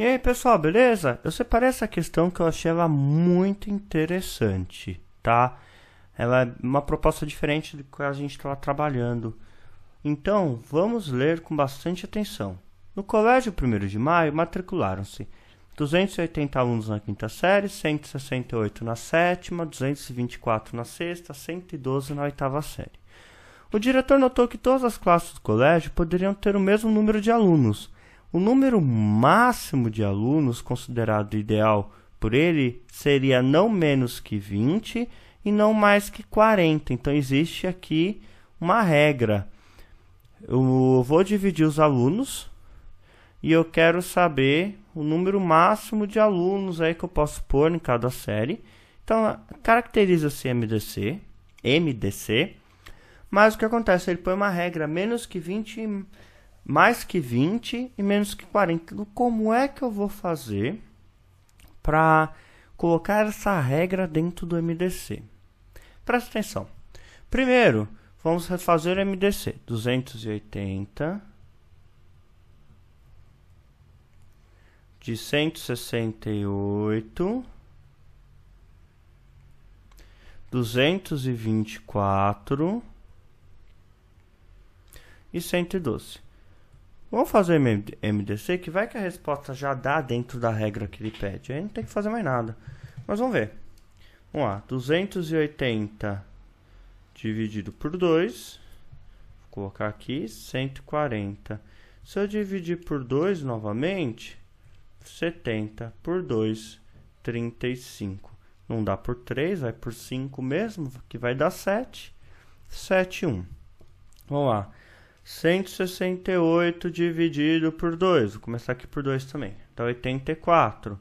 E aí pessoal, beleza? Eu separei essa questão que eu achei ela muito interessante, tá? Ela é uma proposta diferente do que a gente está trabalhando. Então, vamos ler com bastante atenção. No colégio 1 de maio, matricularam-se 280 alunos na quinta série, 168 na sétima, 224 na sexta, 112 na oitava série. O diretor notou que todas as classes do colégio poderiam ter o mesmo número de alunos, o número máximo de alunos considerado ideal por ele seria não menos que 20 e não mais que 40. Então existe aqui uma regra. Eu vou dividir os alunos e eu quero saber o número máximo de alunos aí que eu posso pôr em cada série. Então, caracteriza-se MDC, MDC, mas o que acontece? Ele põe uma regra menos que 20 mais que 20 e menos que 40. Então, como é que eu vou fazer para colocar essa regra dentro do MDC? Presta atenção. Primeiro, vamos refazer o MDC. 280 de 168 224 e 112. Vamos fazer o MDC que vai que a resposta já dá dentro da regra que ele pede. Aí não tem que fazer mais nada. Mas vamos ver. Vamos lá. 280 dividido por 2. Vou colocar aqui 140. Se eu dividir por 2 novamente, 70 por 2, 35. Não dá por 3, vai por 5 mesmo, que vai dar 7. 7, 1. Vamos lá. 168 dividido por 2, vou começar aqui por 2 também, dá tá, 84.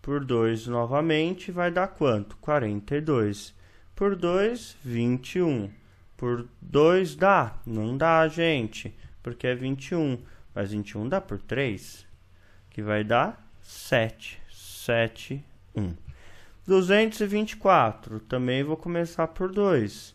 Por 2 novamente vai dar quanto? 42. Por 2, 21. Por 2 dá? Não dá, gente, porque é 21. Mas 21 dá por 3, que vai dar 7. 7, 1. 224, também vou começar por 2.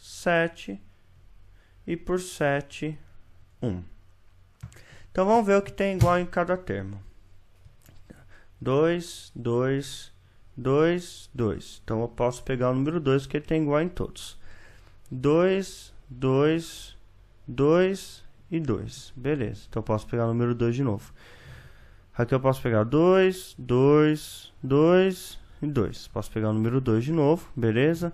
7 e por 7, 1. Então vamos ver o que tem igual em cada termo. 2, 2, 2, 2. Então eu posso pegar o número 2 que ele tem igual em todos. 2, 2, 2 e 2. Beleza. Então eu posso pegar o número 2 de novo. Aqui eu posso pegar 2, 2, 2 e 2. Posso pegar o número 2 de novo, beleza?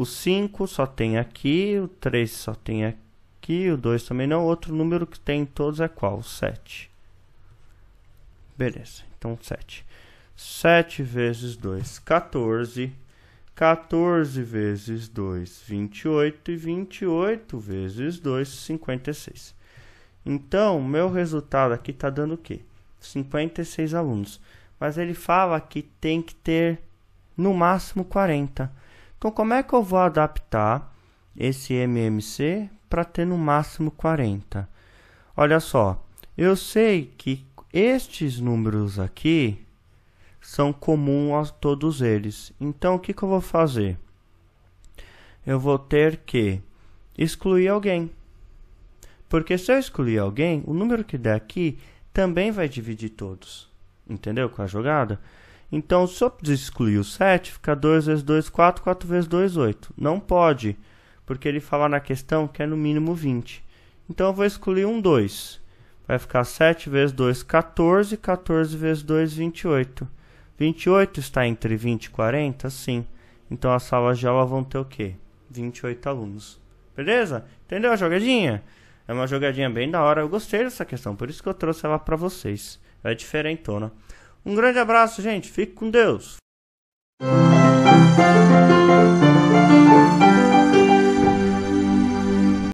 O 5 só tem aqui, o 3 só tem aqui, o 2 também não. Outro número que tem em todos é qual? O 7. Beleza, então 7. 7 vezes 2, 14. 14 vezes 2, 28. E 28 vezes 2, 56. Então, meu resultado aqui está dando o quê? 56 alunos. Mas ele fala que tem que ter no máximo 40. Então, como é que eu vou adaptar esse MMC para ter no máximo 40? Olha só, eu sei que estes números aqui são comuns a todos eles. Então, o que, que eu vou fazer? Eu vou ter que excluir alguém. Porque se eu excluir alguém, o número que der aqui também vai dividir todos. Entendeu com a jogada? Então, se eu excluir o 7, fica 2 vezes 2, 4, 4 vezes 2, 8. Não pode, porque ele fala na questão que é no mínimo 20. Então, eu vou excluir um 2. Vai ficar 7 vezes 2, 14. 14 vezes 2, 28. 28 está entre 20 e 40? Sim. Então, as salas de aula vão ter o quê? 28 alunos. Beleza? Entendeu a jogadinha? É uma jogadinha bem da hora. Eu gostei dessa questão, por isso que eu trouxe ela para vocês. É diferentona. Um grande abraço, gente. Fique com Deus.